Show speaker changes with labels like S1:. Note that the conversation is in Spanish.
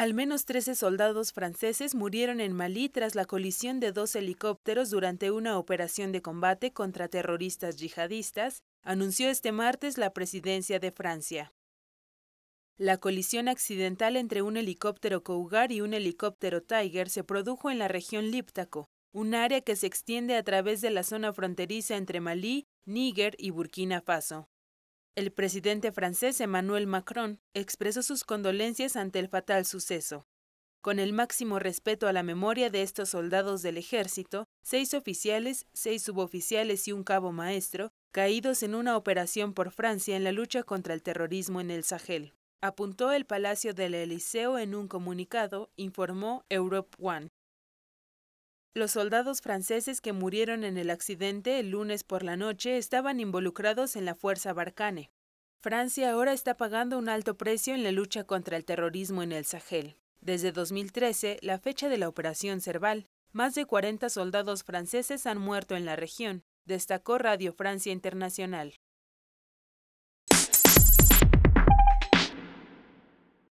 S1: Al menos 13 soldados franceses murieron en Malí tras la colisión de dos helicópteros durante una operación de combate contra terroristas yihadistas, anunció este martes la presidencia de Francia. La colisión accidental entre un helicóptero Cougar y un helicóptero Tiger se produjo en la región Líptaco, un área que se extiende a través de la zona fronteriza entre Malí, Níger y Burkina Faso. El presidente francés Emmanuel Macron expresó sus condolencias ante el fatal suceso. Con el máximo respeto a la memoria de estos soldados del ejército, seis oficiales, seis suboficiales y un cabo maestro, caídos en una operación por Francia en la lucha contra el terrorismo en el Sahel. Apuntó el Palacio del Eliseo en un comunicado, informó Europe One. Los soldados franceses que murieron en el accidente el lunes por la noche estaban involucrados en la Fuerza Barcane. Francia ahora está pagando un alto precio en la lucha contra el terrorismo en el Sahel. Desde 2013, la fecha de la operación Cerval, más de 40 soldados franceses han muerto en la región, destacó Radio Francia Internacional.